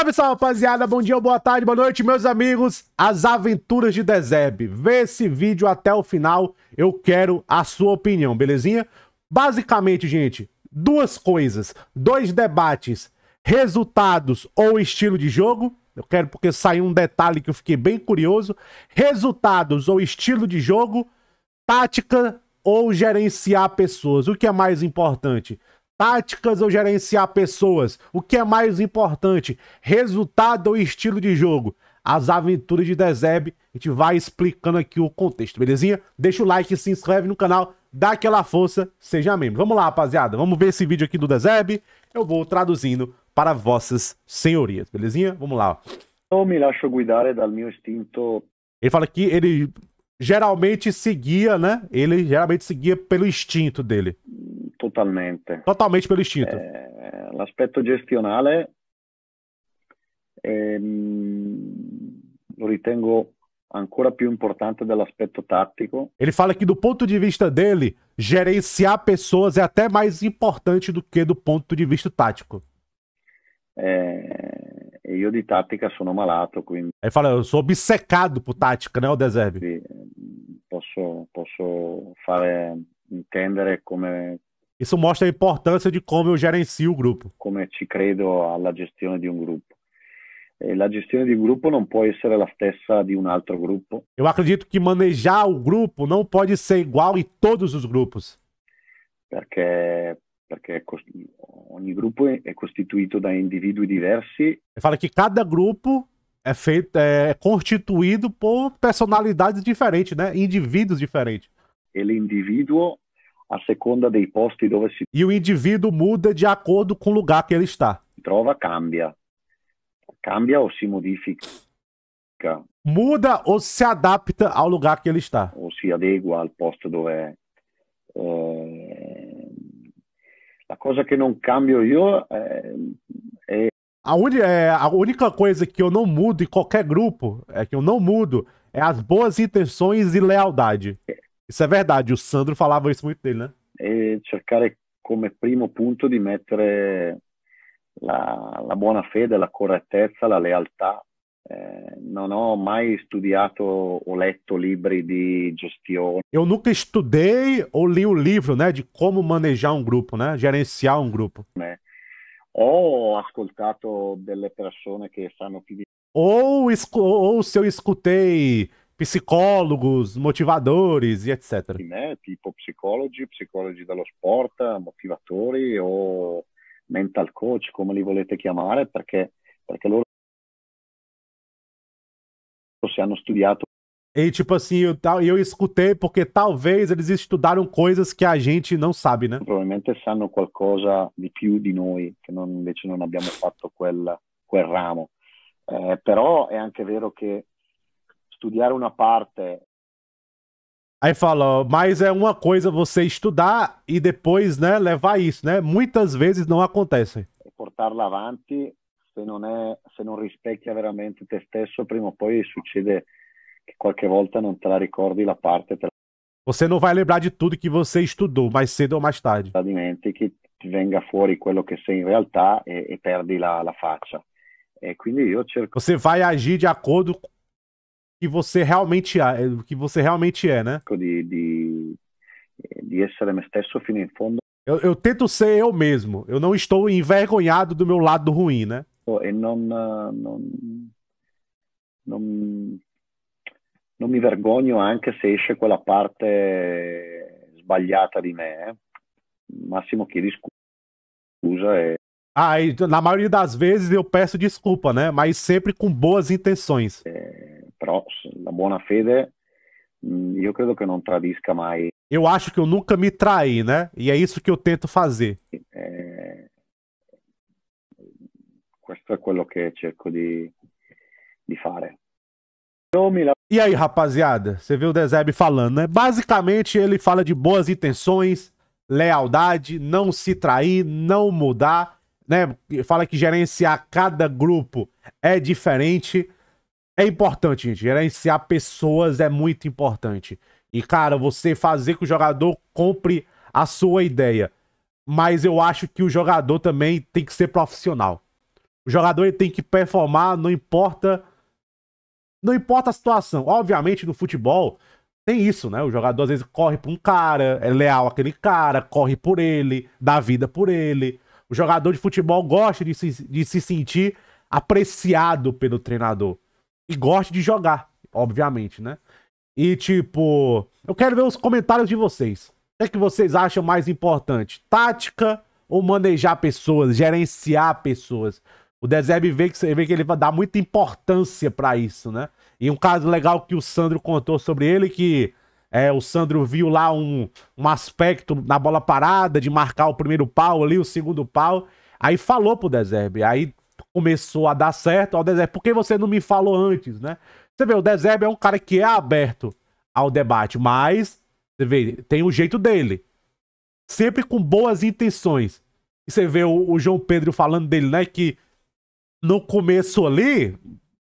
Salve, salve, rapaziada. Bom dia, boa tarde, boa noite, meus amigos. As aventuras de Dezeb. Vê esse vídeo até o final. Eu quero a sua opinião, belezinha? Basicamente, gente, duas coisas. Dois debates. Resultados ou estilo de jogo. Eu quero porque saiu um detalhe que eu fiquei bem curioso. Resultados ou estilo de jogo. Tática ou gerenciar pessoas. O que é mais importante? táticas ou gerenciar pessoas? O que é mais importante, resultado ou estilo de jogo? As aventuras de Dezeb, a gente vai explicando aqui o contexto, belezinha? Deixa o like, se inscreve no canal, dá aquela força, seja membro. Vamos lá, rapaziada, vamos ver esse vídeo aqui do Dezeb, eu vou traduzindo para vossas senhorias, belezinha? Vamos lá. Não me deixo é do meu instinto. Ele fala que ele geralmente seguia, né? Ele geralmente seguia pelo instinto dele. Totalmente. Totalmente pelo instinto. Eh, l'aspetto gestionale ehm, lo ritengo ancora più importante dell'aspetto tattico. Ele fala que do ponto de vista dele, gerenciar pessoas é até mais importante do que do ponto de vista tático. É, eh, de tática sou malato, quindi... Ele fala, eu sou obcecado por tática, né, o Deserve? posso fare, intendere come... Isso mostra a importância de como eu gerencio o grupo. como ci credo alla gestão de um grupo E gestão de di un gruppo non può essere la stessa di un altro Eu acredito que manejar o grupo não pode ser igual em todos os grupos. porque porque ogni grupo é constituído da individui diversos Fala que cada grupo é feito, é, é constituído por personalidades diferentes, né? Indivíduos diferentes. Ele indivíduo a seconda dei posti dove si E o indivíduo muda de acordo com o lugar que ele está. Trova cambia. Cambia ou se modifica. Muda ou se adapta ao lugar que ele está. Ou se adegua ao posto dove é. Eh, a coisa que não cambio eu eh, é a, un... é, a única coisa que eu não mudo em qualquer grupo, é que eu não mudo, é as boas intenções e lealdade. Isso é verdade, o Sandro falava isso muito dele, né? E é, cercare come primo punto di mettere la, la buona fede, la correttezza, la lealtà. Eh, non ho mai studiato o letto libri di gestione. Eu nunca estudei ou li o livro, né, de como manejar um grupo, né, gerenciar um grupo. É. Ho ascoltato delle persone che sanno più di ou, ou se eu escutei psicólogos, motivadores e etc. Di tipo psicologi, psicologi dello sport, motivatori o mental coach, come li volete chiamare, perché, perché loro se hanno studiato E tipo assim, eu, eu escutei porque talvez eles estudaram coisas que a gente não sabe, né? Provavelmente sanno qualcosa di più di noi, che non, invece non abbiamo fatto quel, quel ramo. Eh, però è anche vero che studiare una parte Aí fala, mas é uma coisa você estudar e depois, né, levar isso, né? Muitas vezes não acontece. Portarla avanti, se non, è, se non rispecchia veramente te stesso, prima ou depois succede e qualche volta não te la la parte. La... Você não vai lembrar de tudo que você estudou, mais cedo ou mais tarde. Dimentichi, venga fuori quello che sei in realtà e, e perdi la, la faccia. E quindi io cerco... Você vai agir de acordo com que você realmente é, que você realmente é, né? De, de, de essere me stesso fino in fondo. Eu, eu, tento ser eu mesmo. Eu não estou envergonhado do meu lado ruim, né? E não, não, não, non mi vergogno anche se esce quella parte sbagliata di me. Eh. Massimo chiedi scusa e... Ah, e na maioria das vezes eu peço desculpa, né? Mas sempre com boas intenções. Eh, però la buona fede mm, io credo che non tradisca mai. Eu acho que eu nunca me traí, né? E é isso que eu tento fazer. Eh, questo è quello che cerco di, di fare. E aí, rapaziada, você viu o Dezeb falando, né? Basicamente, ele fala de boas intenções, lealdade, não se trair, não mudar, né? Fala que gerenciar cada grupo é diferente. É importante, gente. Gerenciar pessoas é muito importante. E, cara, você fazer que o jogador compre a sua ideia. Mas eu acho que o jogador também tem que ser profissional. O jogador ele tem que performar, não importa não importa a situação. Obviamente, no futebol, tem isso, né? O jogador às vezes corre por um cara, é leal àquele cara, corre por ele, dá vida por ele. O jogador de futebol gosta de se, de se sentir apreciado pelo treinador. E gosta de jogar, obviamente, né? E tipo, eu quero ver os comentários de vocês. O que, é que vocês acham mais importante? Tática ou manejar pessoas, gerenciar pessoas? O Deserve vê que ele vê que ele muita importância para isso, né? E um caso legal que o Sandro contou sobre ele, que é, o Sandro viu lá um, um aspecto na bola parada, de marcar o primeiro pau ali, o segundo pau. Aí falou pro Deserve. Aí começou a dar certo ao Deserve. Por que você não me falou antes, né? Você vê, o Deserve é um cara que é aberto ao debate, mas você vê, tem o jeito dele. Sempre com boas intenções. E você vê o, o João Pedro falando dele, né? Que no começo ali,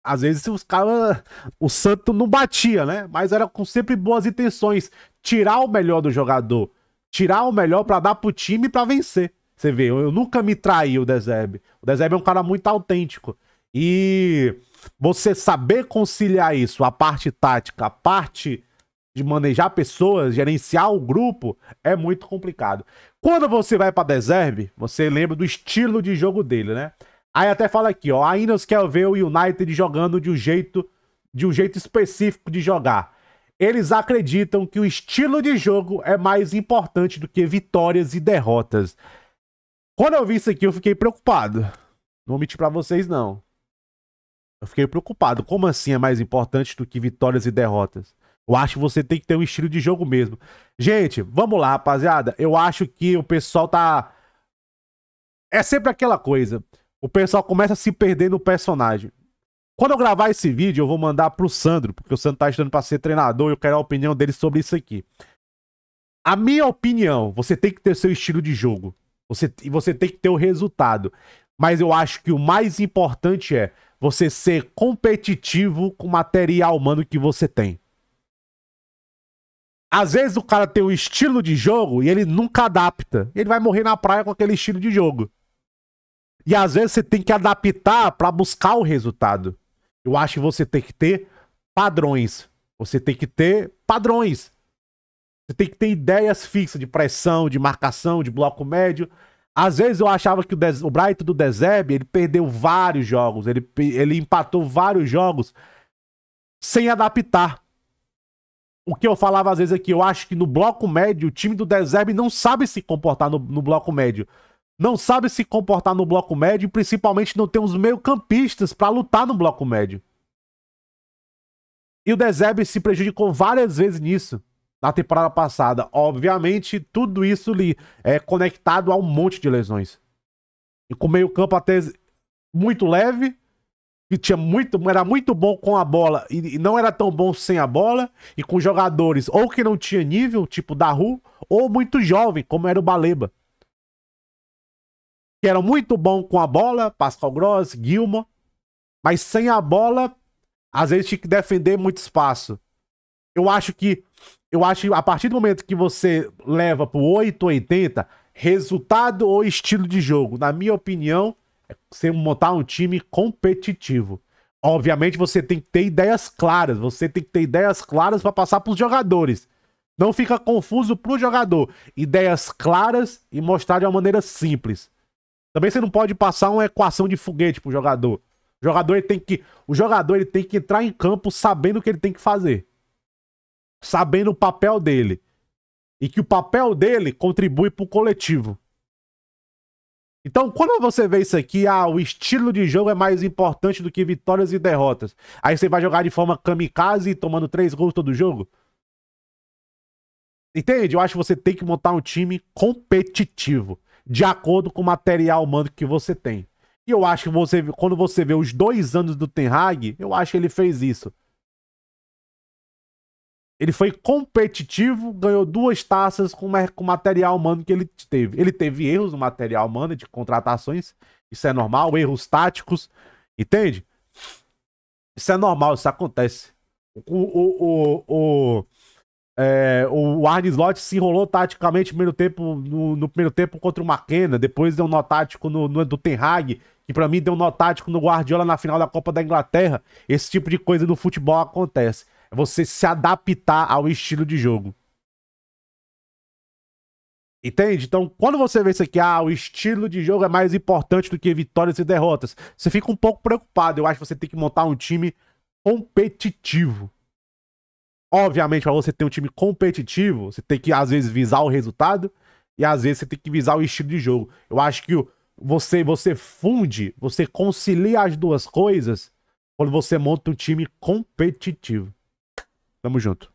às vezes os caras. O santo não batia, né? Mas era com sempre boas intenções. Tirar o melhor do jogador. Tirar o melhor para dar pro time para vencer. Você vê, eu, eu nunca me traí o Dezeb. O Dezeb é um cara muito autêntico. E você saber conciliar isso, a parte tática, a parte de manejar pessoas, gerenciar o grupo, é muito complicado. Quando você vai para Deserve, você lembra do estilo de jogo dele, né? Aí até fala aqui, ó, ainda quer ver o United jogando de um jeito de um jeito específico de jogar. Eles acreditam que o estilo de jogo é mais importante do que vitórias e derrotas. Quando eu vi isso aqui, eu fiquei preocupado. Não vou mentir para vocês não. Eu fiquei preocupado. Como assim é mais importante do que vitórias e derrotas? Eu acho que você tem que ter um estilo de jogo mesmo. Gente, vamos lá, rapaziada. Eu acho que o pessoal tá. É sempre aquela coisa o pessoal começa a se perder no personagem. Quando eu gravar esse vídeo, eu vou mandar pro Sandro, porque o Sandro tá estudando pra ser treinador e eu quero a opinião dele sobre isso aqui. A minha opinião, você tem que ter seu estilo de jogo. Você, você tem que ter o resultado. Mas eu acho que o mais importante é você ser competitivo com o material humano que você tem. Às vezes o cara tem um estilo de jogo e ele nunca adapta. Ele vai morrer na praia com aquele estilo de jogo. E às vezes você tem que adaptar para buscar o resultado. Eu acho que você tem que ter padrões. Você tem que ter padrões. Você tem que ter ideias fixas de pressão, de marcação, de bloco médio. Às vezes eu achava que o, Des... o Brighton do Dezeb, ele perdeu vários jogos, ele... ele empatou vários jogos sem adaptar. O que eu falava às vezes aqui, é eu acho que no bloco médio, o time do Dezeb não sabe se comportar no, no bloco médio não sabe se comportar no bloco médio e principalmente não tem os meio-campistas para lutar no bloco médio. E o Dezeb se prejudicou várias vezes nisso na temporada passada. Obviamente, tudo isso lhe é conectado a um monte de lesões. E com o meio-campo até muito leve, que tinha muito, era muito bom com a bola e, não era tão bom sem a bola, e com jogadores ou que não tinha nível, tipo Daru, ou muito jovem, como era o Baleba que era muito bom com a bola, Pascal Gross, Gilmore, mas sem a bola, às vezes tinha que defender muito espaço. Eu acho que eu acho que a partir do momento que você leva pro 880, resultado ou estilo de jogo, na minha opinião, é você montar um time competitivo. Obviamente você tem que ter ideias claras, você tem que ter ideias claras para passar para os jogadores. Não fica confuso para o jogador. Ideias claras e mostrar de uma maneira simples. Também você não pode passar uma equação de foguete pro jogador. O jogador ele tem que, o jogador ele tem que entrar em campo sabendo o que ele tem que fazer. Sabendo o papel dele. E que o papel dele contribui pro coletivo. Então, quando você vê isso aqui, ah, o estilo de jogo é mais importante do que vitórias e derrotas. Aí você vai jogar de forma kamikaze, tomando três gols todo jogo. Entende? Eu acho que você tem que montar um time competitivo de acordo com o material humano que você tem. E eu acho que você, quando você vê os dois anos do Ten Hag, eu acho que ele fez isso. Ele foi competitivo, ganhou duas taças com, o material humano que ele teve. Ele teve erros no material humano de contratações, isso é normal, erros táticos, entende? Isso é normal, isso acontece. O, o, o, o é, o Arne Slot se enrolou taticamente no primeiro tempo, no, no primeiro tempo contra o McKenna, depois deu um nó tático no, no, do Ten Hag, que para mim deu um nó tático no Guardiola na final da Copa da Inglaterra. Esse tipo de coisa no futebol acontece. É você se adaptar ao estilo de jogo. Entende? Então, quando você vê isso aqui, ah, o estilo de jogo é mais importante do que vitórias e derrotas, você fica um pouco preocupado. Eu acho que você tem que montar um time competitivo. Obviamente, para você ter um time competitivo, você tem que, às vezes, visar o resultado e, às vezes, você tem que visar o estilo de jogo. Eu acho que você, você funde, você concilia as duas coisas quando você monta um time competitivo. Tamo junto.